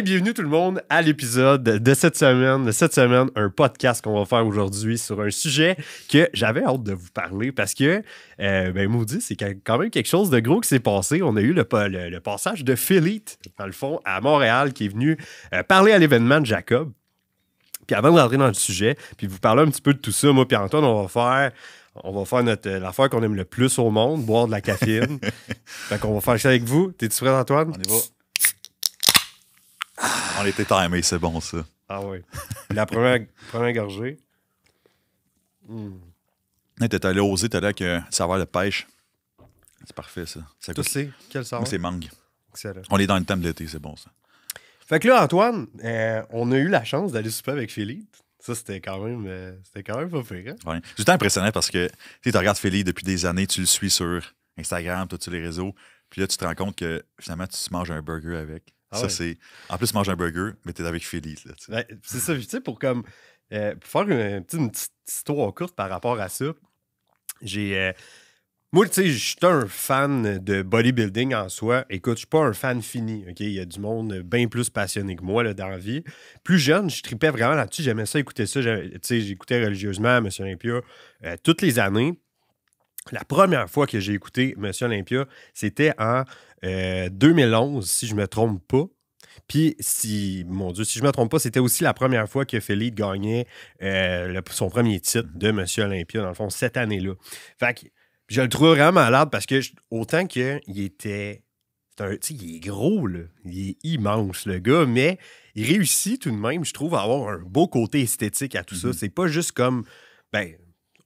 bienvenue tout le monde à l'épisode de cette semaine. De cette semaine, un podcast qu'on va faire aujourd'hui sur un sujet que j'avais hâte de vous parler parce que, euh, ben, Moody, c'est quand même quelque chose de gros qui s'est passé. On a eu le, passage de Philippe, dans le fond, à Montréal, qui est venu euh, parler à l'événement de Jacob. Puis avant de rentrer dans le sujet, puis vous parler un petit peu de tout ça, moi puis Antoine, on va faire on va faire notre euh, l'affaire qu'on aime le plus au monde, boire de la caféine. fait qu'on va faire ça avec vous. T'es-tu prêt, Antoine? On y va. Ah. On était timé, c'est bon ça. Ah oui. La première, gorgée. Mm. T'es allé oser, t'es allé avec un serveur de pêche. C'est parfait ça. ça Tout c'est quel saveur? C'est mangue. On est dans une thème d'été, c'est bon ça. Fait que là, Antoine, euh, on a eu la chance d'aller souper avec Philippe. Ça, c'était quand même euh, c'était quand même pas pire. Hein? Ouais. impressionnant parce que tu regardes Philippe depuis des années, tu le suis sur Instagram, tous les réseaux. Puis là, tu te rends compte que finalement, tu te manges un burger avec. Ah ça, c'est. En plus, mange un burger, mais t'es avec Philly. Ben, c'est ça, tu sais, pour comme. Euh, faire une, petite histoire courte par rapport à ça, j'ai. Euh, moi, tu sais, je suis un fan de bodybuilding en soi. Écoute, je suis pas un fan fini, OK? Il y a du monde bien plus passionné que moi là, dans la vie. Plus jeune, je tripais vraiment là-dessus. J'aimais ça, écouter ça. Tu sais, j'écoutais religieusement Monsieur Olympia euh, toutes les années. La première fois que j'ai écouté Monsieur Olympia, c'était en 2011, euh, si je ne me trompe pas. Puis, si, mon Dieu, si je ne me trompe pas, c'était aussi la première fois que Félix gagnait euh, son premier titre de Monsieur Olympia, dans le fond, cette année-là. Fait que je le trouve vraiment malade parce que, autant qu'il était. Tu sais, il est gros, là. Il est immense, le gars, mais il réussit tout de même, je trouve, à avoir un beau côté esthétique à tout ça. Mhm. C'est pas juste comme. Ben,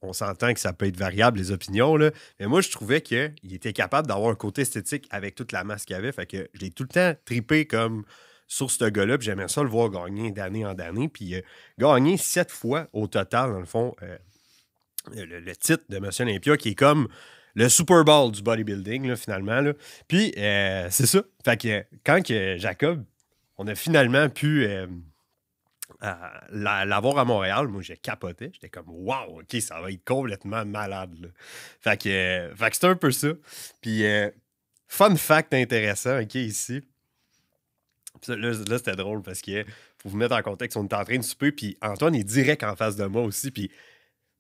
on s'entend que ça peut être variable, les opinions, là. Mais moi, je trouvais qu'il était capable d'avoir un côté esthétique avec toute la masse qu'il avait. Fait que je l'ai tout le temps tripé comme sur ce gars-là. Puis j'aimais ça le voir gagner d'année en année. Puis euh, gagner sept fois au total, dans le fond, euh, le, titre de Monsieur Olympia, qui est comme le Super Bowl du bodybuilding, finalement. Là. Puis euh, c'est ça. Fait que quand que Jacob, on a finalement pu euh, l'avoir à Montréal, moi, j'ai capoté. J'étais comme, waouh, OK, ça va être complètement malade. Là. Fait que, euh, un peu ça. Puis, euh, fun fact intéressant, OK, ici. là, c'était drôle parce que, pour vous mettre en contexte, on est en train de souper, puis Antoine est direct en face de moi aussi. Puis,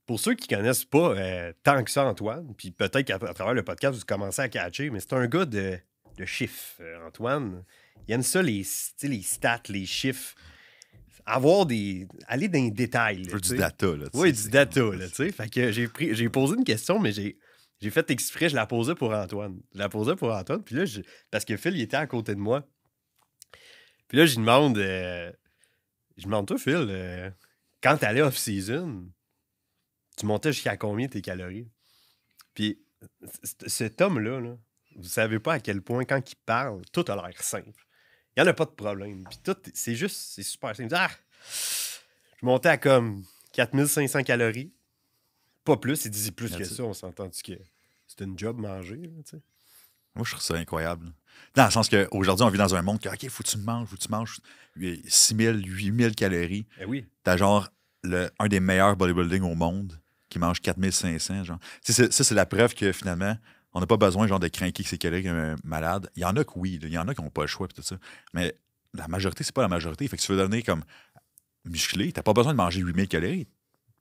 pour ceux qui connaissent pas tant que ça Antoine, puis peut-être qu'à travers le podcast, vous commencez à catcher, mais c'est un gars de, de chiffres, Antoine. Il y aime ça, les, les stats, les chiffres avoir des. aller dans les détails. Là, du data, là. Oui, du data, là, tu sais. Fait que j'ai, pris, j'ai posé une question, mais j'ai, j'ai fait exprès, je la posais pour Antoine. Je la posais pour Antoine, puis là, parce que Phil, il était à côté de moi. Puis là, je lui demande. Euh, je demande, toi, Phil, quand euh, quand t'allais off-season, tu montais jusqu'à combien tes calories? Puis cet homme-là, là, vous savez pas à quel point, quand il parle, tout a l'air simple. Il n'y en a pas de problème. Puis tout, c'est juste, c'est super simple. Ah! Je montais à comme 4500 calories. Pas plus, il disait plus que ça. On sentend que c'est une job manger, Moi, je trouve ça incroyable. Dans le sens qu'aujourd'hui, on vit dans un monde que, OK, faut que tu manges, faut que tu manges 6000, 8000 calories. Eh oui. T'as genre un des meilleurs bodybuilding au monde qui mange 4500. Genre. Ça, c'est la preuve que finalement, on n'a pas besoin, genre, de craquer ses calories un malades. Il y en a qui oui, il y en a qui n'ont pas le choix, tout ça. Mais la majorité, c'est pas la majorité. Fait que tu veux donner comme musclé, t'as pas besoin de manger 8000 calories.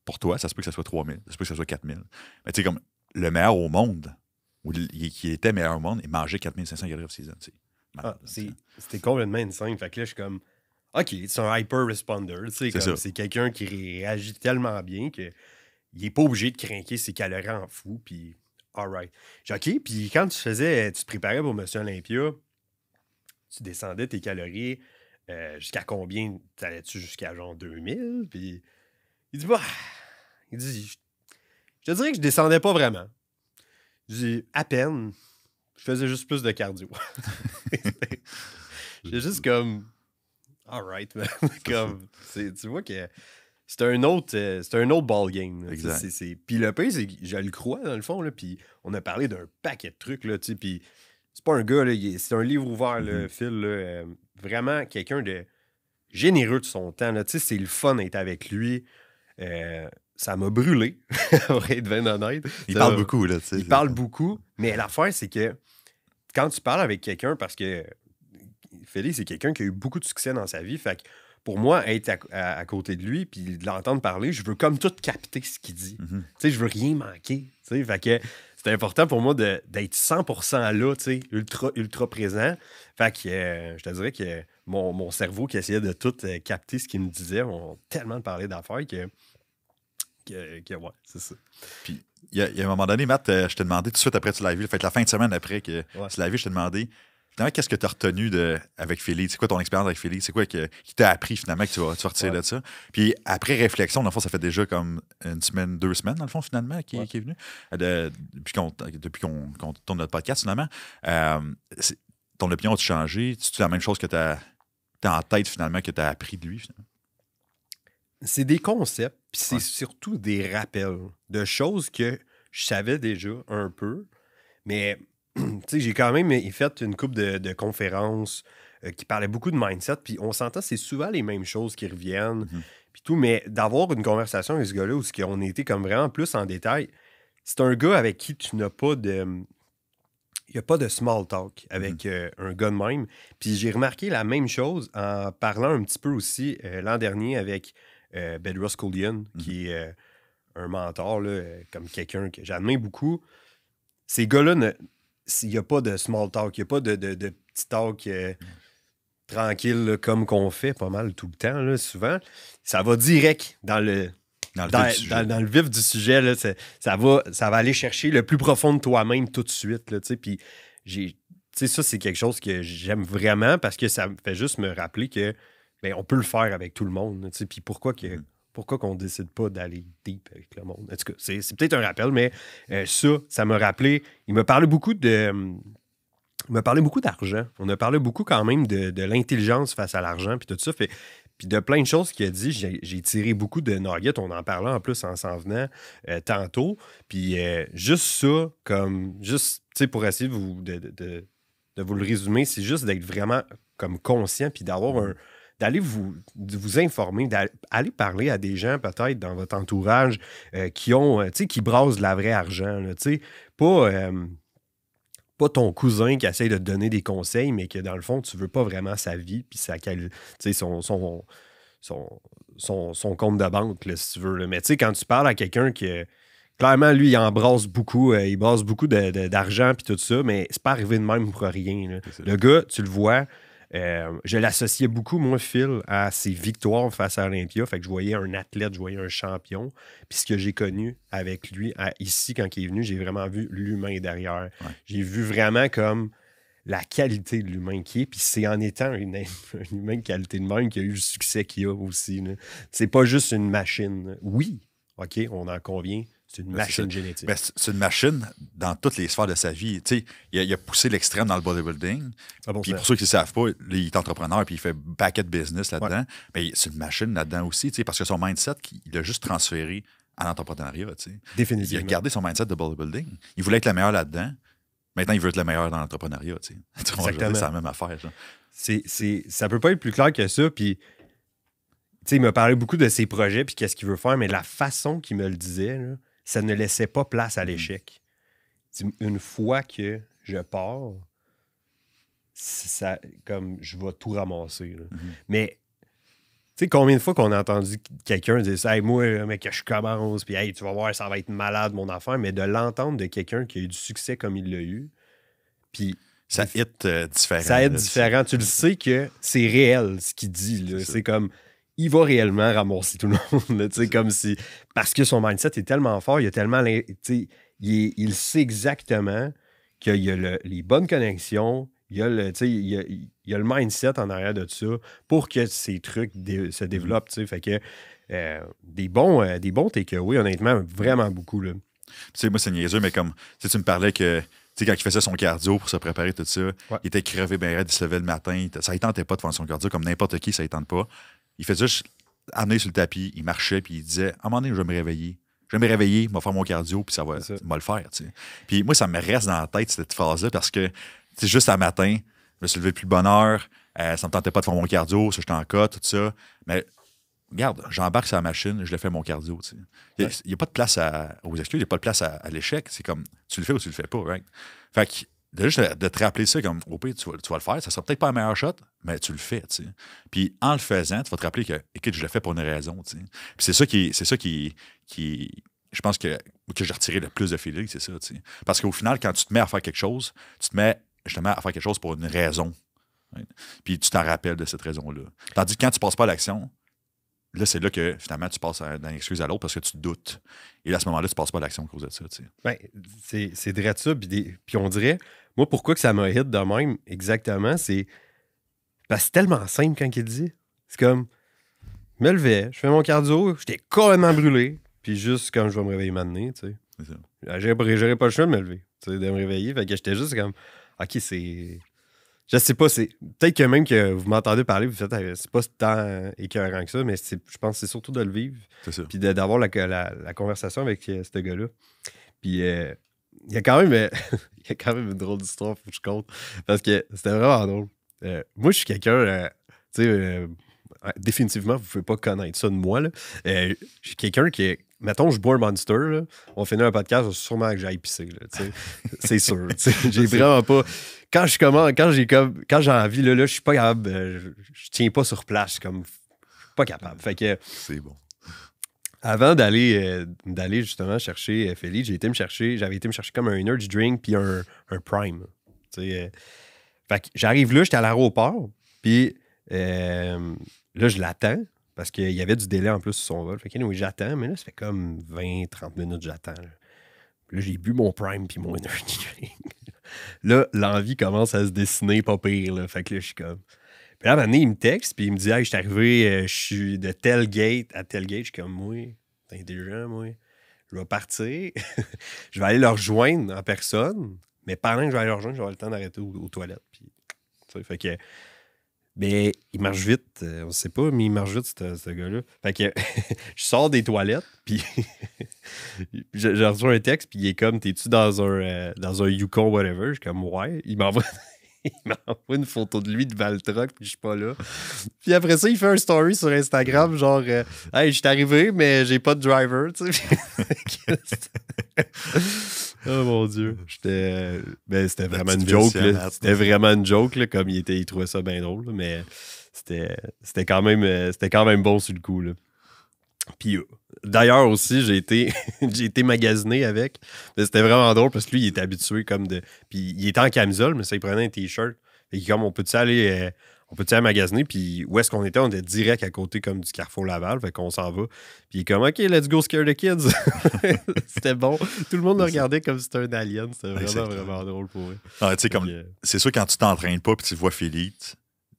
Pour toi, ça se peut que ça soit 3000, ça se peut que ça soit 4000. Mais tu sais, comme le meilleur au monde, ou qui était meilleur au monde, il mangeait 4500 calories par saison. C'était complètement insane. Fait que là, je suis comme, OK, c'est un hyper responder. C'est quelqu'un qui réagit tellement bien qu'il il n'est pas obligé de craquer ses calories en fou. Puis all right. OK. » puis quand tu faisais, tu te préparais pour Monsieur Olympia, tu descendais tes calories euh, jusqu'à combien? T'allais-tu jusqu'à genre 2000? Puis il dit, bah, il dit, je, te dirais que je descendais pas vraiment. Je dis, à peine. Je faisais juste plus de cardio. J'ai juste comme, all right, comme, tu vois que c'est un autre euh, c'est un autre ball game puis le pays, c'est je le crois dans le fond là puis on a parlé d'un paquet de trucs là tu puis c'est pas un gars c'est un livre ouvert mm-hmm. Phil euh, vraiment quelqu'un de généreux de son temps là tu sais c'est le fun d'être avec lui euh, ça m'a brûlé il parle beaucoup là tu sais il parle beaucoup mais l'affaire c'est que quand tu parles avec quelqu'un parce que Félix c'est quelqu'un qui a eu beaucoup de succès dans sa vie fait que pour moi, être à, côté de lui puis de l'entendre parler, je veux comme tout capter ce qu'il dit. Mhm. je veux rien manquer. Tu fait que c'est important pour moi d'être 100% là, tu sais, ultra, ultra présent. Fait euh, je te dirais que mon, cerveau qui essayait de tout euh, capter ce qu'il me disait, on tellement parlé d'affaires que, que, ouais, c'est ça. Puis, il y, a un moment donné, Matt, euh, je t'ai demandé tout de suite après tu l'as vu, fait la fin de semaine après que tu l'as vu, je t'ai demandé Finalement, qu'est-ce que tu as retenu de, avec Félix? C'est quoi ton expérience avec Félix? C'est quoi que, qui t'a appris finalement que tu vas, tu de ça? Puis après réflexion, dans le fond, ça fait déjà comme une semaine, deux semaines, dans le fond, finalement, qui, est venu. Euh, depuis qu'on tourne notre podcast, finalement, euh, ton opinion a-tu changé? C'est la même chose que tu as, en tête finalement que tu as appris de lui? Finalement? C'est des concepts, puis c'est surtout des rappels de choses que je savais déjà un peu, mais j'ai quand même fait une coupe de, conférences euh, qui parlait beaucoup de mindset. Puis on s'entend, c'est souvent les mêmes choses qui reviennent. Mhm. Puis tout, mais d'avoir une conversation avec ce gars-là où on était comme vraiment plus en détail, c'est un gars avec qui tu n'as pas de. Il n'y a pas de small talk avec mhm. euh, un gars de même. Puis j'ai remarqué la même chose en parlant un petit peu aussi euh, l'an dernier avec Bedros Kolian, mhm. qui est un mentor, là, comme quelqu'un que j'admire beaucoup. Ces gars-là ne... S'il n'y a pas de small talk, il n'y a pas de, de, petit talk euh, tranquille comme qu'on fait pas mal tout le temps, là, souvent. Ça va direct dans le. Dans le, vif, du sujet, ça, va, ça va aller chercher le plus profond de toi-même tout de suite. Là, puis j'ai, ça, c'est quelque chose que j'aime vraiment parce que ça me fait juste me rappeler que ben, on peut le faire avec tout le monde. Puis pourquoi que mm-hmm pourquoi qu'on décide pas d'aller deep avec le monde? En tout cas, c'est, peut-être un rappel, mais euh, ça, ça m'a rappelé. Il me parlait beaucoup de. Euh, il m'a parlé beaucoup d'argent. On a parlé beaucoup quand même de, l'intelligence face à l'argent, puis tout ça. Fait, puis de plein de choses qu'il a dit, j'ai tiré beaucoup de nuggets. On en parlait en plus en s'en venant euh, tantôt. Puis juste ça, comme juste, tu sais, pour essayer de vous, de vous le résumer, c'est juste d'être vraiment comme conscient, puis d'avoir un, d'aller vous, vous informer, d'aller parler à des gens peut-être dans votre entourage euh, qui ont, euh, tu sais, qui brassent de la vraie argent, tu sais, pas... Euh, pas ton cousin qui essaye de te donner des conseils, mais que dans le fond, tu veux pas vraiment sa vie, puis son, son, compte de banque, là, si tu veux. Mais quand tu parles à quelqu'un qui, clairement, lui, il embrasse beaucoup, il brasse beaucoup d'argent, puis tout ça, mais c'est pas arrivé de même pour rien. Le gars, tu le vois, euh, je l'associais beaucoup, moi, Phil, à ses victoires face à Olympia. Fait que je voyais un athlète, je voyais un champion. Puis ce que j'ai connu avec lui ici, quand il est venu, j'ai vraiment vu l'humain derrière. J'ai vu vraiment comme la qualité de l'humain qui est. Puis c'est en étant une, une, humaine qualité de même qu'il a eu le succès qu'il a aussi. C'est pas juste une machine. Oui, OK, on en convient. C'est une ben, machine génétique. Ben, c'est une machine dans toutes les sphères de sa vie. il, a, poussé l'extrême dans le bodybuilding. puis pour ceux qui ne savent pas, il est entrepreneur et il fait paquet de business là-dedans. Mais c'est une machine là-dedans aussi, tu parce que son mindset, il l'a juste transféré à l'entrepreneuriat. Tu sais. Il a gardé son mindset de bodybuilding. Il voulait être le meilleur là-dedans. Maintenant, il veut être le meilleur dans l'entrepreneuriat. Tu sais. C'est la même affaire. Ça ne ça peut pas être plus clair que ça. Puis, il m'a parlé beaucoup de ses projets puis qu'est-ce qu'il veut faire, mais la façon qu'il me le disait, ça ne laissait pas place à mm. l'échec. Une fois que je pars, ça, comme je vais tout ramasser. Mm-hmm. Mais tu sais, combien de fois qu'on a entendu quelqu'un dire ça, hey, moi, je commence, puis tu vas voir, ça va être malade mon enfant. » mais de l'entendre de quelqu'un qui a eu du succès comme il l'a eu, puis. Ça hit euh, différent. Ça aide différent. Tu le mm. sais que c'est réel ce qu'il dit. C'est comme il va réellement ramasser tout le monde. comme si, parce que son mindset est tellement fort, il a tellement. Il, il sait exactement qu'il y a les bonnes connexions, il y, a le, il, a, il a le mindset en arrière de ça pour que ces trucs se mm-hmm. développent. Fait que euh, des bons, euh, des bons oui honnêtement, vraiment beaucoup. Là. Tu moi, c'est niaiseux, mais comme tu me parlais que tu sais, quand il faisait son cardio pour se préparer, tout ça, il était crevé bien raide, il se levait le matin. Ça ne tentait pas de faire son cardio comme n'importe qui, ça ne pas. Il faisait juste amener sur le tapis, il marchait, puis il disait À un moment donné, je vais me réveiller. Je vais me réveiller, je vais faire mon cardio, puis ça va, le faire. Puis moi, ça me reste dans la tête, cette phrase-là, parce que c'est juste un matin, je me suis levé plus bonne heure, ne euh, me tentait pas de faire mon cardio, ça, j'étais en cas, tout ça. Mais regarde, j'embarque sur la machine, je le fais mon cardio. Il n'y a, pas de place aux excuses, il n'y a pas de place à, l'échec. C'est comme, tu le fais ou tu le fais pas, right? Fait que de, juste te rappeler ça comme, OK, tu, vas le faire, ça sera peut-être pas un meilleur shot, mais tu le fais, tu Puis en le faisant, tu vas te rappeler que, écoute, je le fais pour une raison, tu Puis c'est ça qui, c'est ça qui, qui, je pense que, que j'ai retiré le plus de feeling, c'est ça, tu sais. Parce qu'au final, quand tu te mets à faire quelque chose, tu te mets justement à faire quelque chose pour une raison. Puis tu t'en rappelles de cette raison-là. Tandis que quand tu passes pas à l'action, là, c'est là que finalement, tu passes d'une excuse à l'autre parce que tu doutes. Et à ce moment-là, tu passes pas à l'action à cause de ça. Tu sais. ben, c'est vrai de ça. Puis, on dirait, moi, pourquoi que ça m'a hit de même exactement, c'est parce que c'est tellement simple quand il dit. C'est comme, je me levais, je fais mon cardio, j'étais complètement brûlé. Puis juste comme je vais me réveiller maintenant, tu sais. C'est ça. J'aurais pas le choix de me lever, tu sais, de me réveiller. Fait que j'étais juste comme, OK, c'est je sais pas, c'est. Peut-être que même que vous m'entendez parler, vous faites euh, c'est pas tant euh, écœurant que ça, mais je pense que c'est surtout de le vivre. Puis d'avoir la, conversation avec euh, ce gars-là. Puis il y a quand même. quand même une drôle d'histoire, que je compte. Parce que c'était vraiment drôle. moi, je suis quelqu'un. tu sais, définitivement, vous pouvez pas connaître ça de moi. Là. je suis quelqu'un qui est Mettons, je bois un monster, on finit un podcast, sûrement que j'aille pisser. C'est sûr. J'ai vraiment pas. Quand je commence, quand j'ai comme. Quand j'ai envie, là, je suis pas capable. Euh, je, tiens pas sur place. comme pas capable. C'est bon. Avant d'aller euh, justement chercher euh, Félix, j'ai été me chercher. J'avais été me chercher comme un energy drink puis un, prime. j'arrive là, j'étais à l'aéroport, puis là, je l'attends. Parce qu'il y avait du délai en plus sur son vol. Fait que oui, j'attends, mais là, ça fait comme 20-30 minutes j'attends. Là, j'ai bu mon Prime puis mon Energy Drink. là, l'envie commence à se dessiner, pas pire. Là. Fait que là, je suis comme. Puis là, à un il me texte, puis il me dit Hey, je suis arrivé, euh, je suis de tel gate à tel gate. Je suis comme, Oui, t'es intelligent, moi. Je vais partir. je vais aller leur rejoindre en personne. Mais pendant que je vais aller le rejoindre, j'aurai le temps d'arrêter aux, toilettes. fait que mais il marche vite. Euh, on ne sait pas, mais il marche vite, ce, gars-là. Fait que je sors des toilettes, puis je, reçois un texte, puis il est comme T'es-tu dans un, euh, dans un Yukon, whatever Je suis comme Ouais. Il m'envoie. il m'envoie une photo de lui de Valtrock, puis je suis pas là. Puis après ça, il fait un story sur Instagram, genre euh, Hey, je suis arrivé, mais j'ai pas de driver. Tu sais. Oh mon Dieu. J'étais. Ben, c'était vraiment, une joke. C'était vraiment une joke. comme il, était, il trouvait ça bien drôle. mais c'était quand, même, euh, quand même bon sur le coup. Là. Puis euh, d'ailleurs aussi, j'ai été, été magasiné avec. mais C'était vraiment drôle parce que lui, il était habitué comme de. Puis il était en camisole, mais ça, il prenait un t-shirt. Et comme on peut-tu aller. Euh, on peut-tu magasiner? Puis où est-ce qu'on était? On était direct à côté comme du Carrefour Laval. Fait qu'on s'en va. Puis comme, OK, let's go scare the kids. c'était bon. Tout le monde le regardait comme si c'était un alien. C'était vraiment, vraiment drôle pour eux. Ah, c'est comme, euh, c'est sûr, quand tu t'entraînes pas puis tu vois Philippe,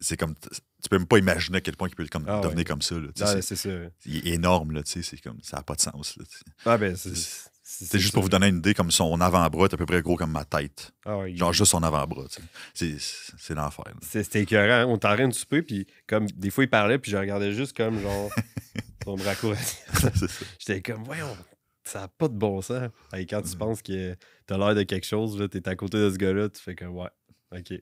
c'est comme, tu peux même pas imaginer à quel point il peut comme, ah, devenir comme ça. Là, c'est, c'est, énorme. Là, c'est comme, ça n'a pas de sens. ah, ben, c'est c'est juste pour vous donner une idée, comme son avant-bras est à peu près gros comme ma tête. Ah genre juste son avant-bras. C'est l'enfer. C'était écœurant. On un de souper, puis comme des fois il parlait, puis je regardais juste comme genre son bras J'étais comme, voyons, ça n'a pas de bon sens. Et quand tu mm. penses que t'as l'air de quelque chose, t'es à côté de ce gars-là, tu fais que ouais, ok.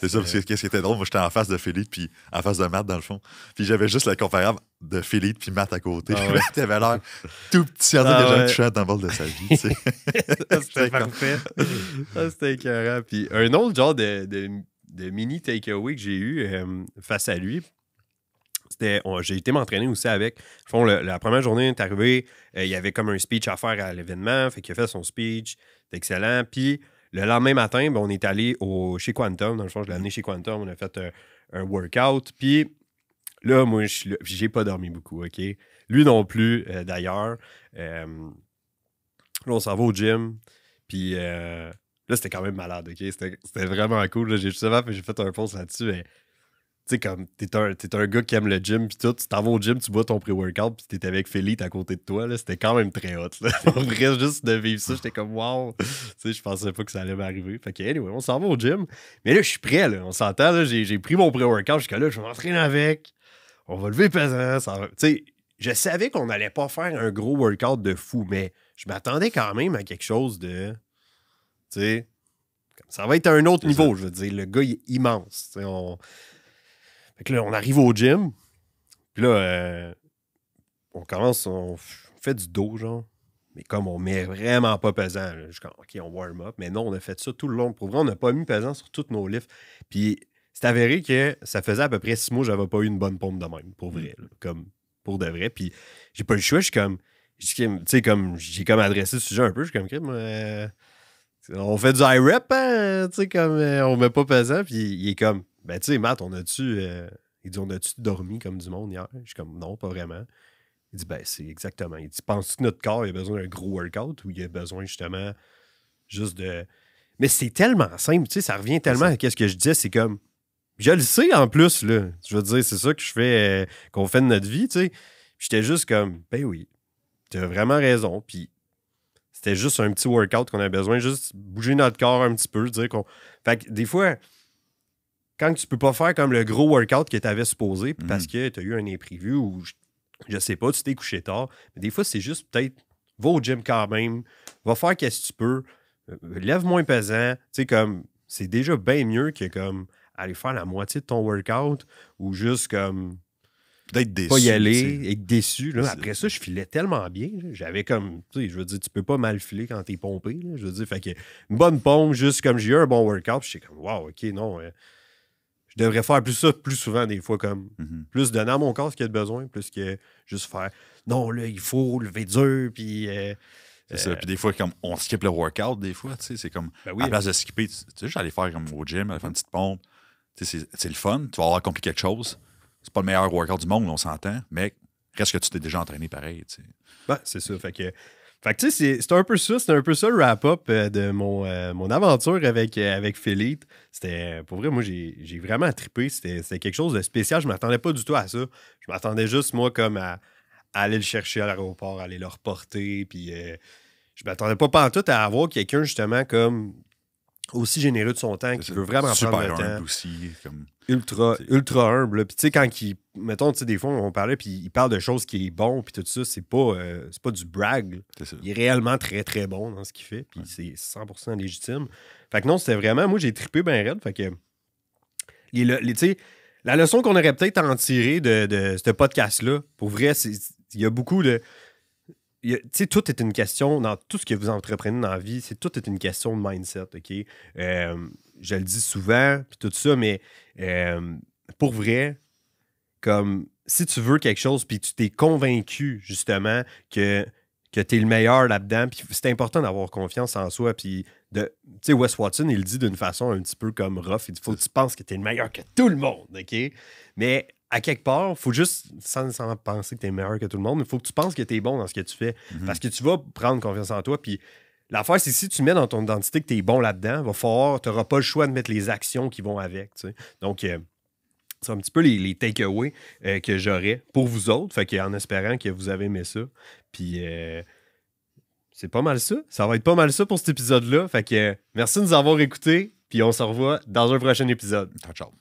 C'est ça, parce euh. que qu'est-ce qui était drôle, moi j'étais en face de Philippe puis en face de Matt dans le fond. Puis j'avais juste la comparable de Philippe puis Matt à côté. Ah ouais. T'avais l'air tout petit, on ah déjà que chat dans à la de sa vie. C'était parfait. c'était écœurant. Puis un autre genre de, de, mini takeaway que j'ai eu euh, face à lui, c'était j'ai été m'entraîner aussi avec. Fond, la première journée est arrivé, euh, il y avait comme un speech à faire à l'événement, fait qu'il a fait son speech, excellent. Puis le lendemain matin, ben, on est allé au, chez Quantum. Dans le fond, je l'ai amené chez Quantum. On a fait euh, un, workout. Puis là, moi, j'ai pas dormi beaucoup, OK? Lui non plus, euh, d'ailleurs. Euh, là, on s'en va au gym. Puis là, c'était quand même malade, OK? C'était vraiment cool. J'ai fait, fait un post là-dessus tu comme, t'es un, es un gars qui aime le gym, puis tout, tu t'en vas au gym, tu bois ton pré-workout, puis t'es avec Félix à côté de toi, là, c'était quand même très hot, là. On reste juste de vivre ça, j'étais comme, wow, tu sais, je pensais pas que ça allait m'arriver. Fait que, anyway, on s'en va au gym. Mais là, je suis prêt, là, on s'entend, là, j'ai pris mon pré-workout jusqu'à là, je vais m'entraîne avec, on va lever pesant, ça Tu sais, je savais qu'on n'allait pas faire un gros workout de fou, mais je m'attendais quand même à quelque chose de, tu sais, ça va être à un autre niveau, je veux dire. Le gars, il est immense. On, que là, on arrive au gym. Puis là, euh, on commence, on fait du dos, genre. Mais comme on met vraiment pas pesant, là, comme, OK, on warm up. Mais non, on a fait ça tout le long. Pour vrai, on n'a pas mis pesant sur tous nos lifts. Puis c'est avéré que ça faisait à peu près six mois que j'avais pas eu une bonne pompe de même, pour vrai. Mm. comme pour de vrai. Puis j'ai pas le choix, je suis comme. Tu sais, comme j'ai comme adressé le sujet un peu, je suis comme euh, on fait du high rep, hein, tu sais, comme euh, on met pas pesant, puis il est comme ben, tu sais, Matt, on a-tu. Euh, il dit, on a-tu dormi comme du monde hier? Je suis comme, non, pas vraiment. Il dit, ben, c'est exactement. Il dit, penses-tu que notre corps a besoin d'un gros workout ou il a besoin justement juste de. Mais c'est tellement simple, tu sais, ça revient tellement à ce que je disais, c'est comme. Je le sais en plus, là. Je veux dire, c'est ça que je fais, euh, qu'on fait de notre vie, tu sais. J'étais juste comme, ben oui, tu as vraiment raison. Puis c'était juste un petit workout qu'on a besoin, juste bouger notre corps un petit peu, dire qu'on. Fait des fois, quand tu peux pas faire comme le gros workout que tu avais supposé mhm. parce que tu as eu un imprévu ou je, sais pas, tu t'es couché tard, mais des fois, c'est juste peut-être va au gym quand même, va faire ce que tu peux, euh, lève moins pesant, tu comme c'est déjà bien mieux que comme aller faire la moitié de ton workout ou juste comme d'être déçu. Pas y aller, être déçu. après ça, je filais tellement bien. J'avais comme, tu sais, je veux dire, tu peux pas mal filer quand tu es pompé. je veux dire, fait que une bonne pompe, juste comme j'ai eu un bon workout, je suis comme, wow, ok, non, hein. Je devrais faire plus ça plus souvent, des fois, comme mhm. plus donner à mon corps ce qu'il a de besoin, plus que juste faire non, là, il faut lever dur, puis. Euh, c'est euh, ça. Puis des fois, comme on skip le workout, des fois, tu sais, c'est comme ben oui, à la place de skipper, tu sais, j'allais faire comme au gym, faire une petite pompe. Tu sais, c'est le fun, tu vas avoir accompli quelque chose. C'est pas le meilleur workout du monde, on s'entend, mais reste que tu t'es déjà entraîné pareil, tu sais. Ben, c'est ça. Fait que fait que tu sais, c'est un peu ça, c'est un peu ça le wrap-up euh, de mon, euh, mon aventure avec, euh, avec Philippe. C'était, pour vrai, moi, j'ai vraiment trippé. C'était quelque chose de spécial. Je m'attendais pas du tout à ça. Je m'attendais juste, moi, comme à, aller le chercher à l'aéroport, aller le reporter. Puis je m'attendais pas tout à avoir quelqu'un, justement, comme aussi généreux de son temps, qui veut vraiment prendre le humble aussi. Comme, ultra, ultra humble. Puis tu sais, quand il. Mettons, tu sais, des fois, on parlait, puis il parle de choses qui est bon, puis tout ça, c'est pas, euh, pas du brag. il est réellement très, très bon dans ce qu'il fait, puis c'est 100% légitime. Fait que non, c'était vraiment. Moi, j'ai trippé ben raide. Fait que. tu sais, la leçon qu'on aurait peut-être en tirer de, de ce podcast-là, pour vrai, il y a beaucoup de tu sais, tout est une question, dans tout ce que vous entreprenez dans la vie, c'est tout est une question de mindset, OK? Euh, je le dis souvent, puis tout ça, mais euh, pour vrai, comme si tu veux quelque chose, puis tu t'es convaincu, justement, que, que tu es le meilleur là-dedans, puis c'est important d'avoir confiance en soi, puis de. Tu sais, Wes Watson, il le dit d'une façon un petit peu comme rough. Il faut que tu penses que tu es le meilleur que tout le monde, OK? Mais à quelque part, faut juste, sans penser que tu es meilleur que tout le monde, mais faut que tu penses que tu es bon dans ce que tu fais. Mhm. Parce que tu vas prendre confiance en toi. Puis l'affaire, c'est si tu mets dans ton identité que tu es bon là-dedans, va falloir, tu n'auras pas le choix de mettre les actions qui vont avec. Tu sais. Donc, euh, c'est un petit peu les, takeaways euh, que j'aurais pour vous autres. Fait que, en espérant que vous avez aimé ça. Puis. Euh, c'est pas mal ça. Ça va être pas mal ça pour cet épisode-là. Fait que merci de nous avoir écoutés. Puis on se revoit dans un prochain épisode. Ciao, ciao.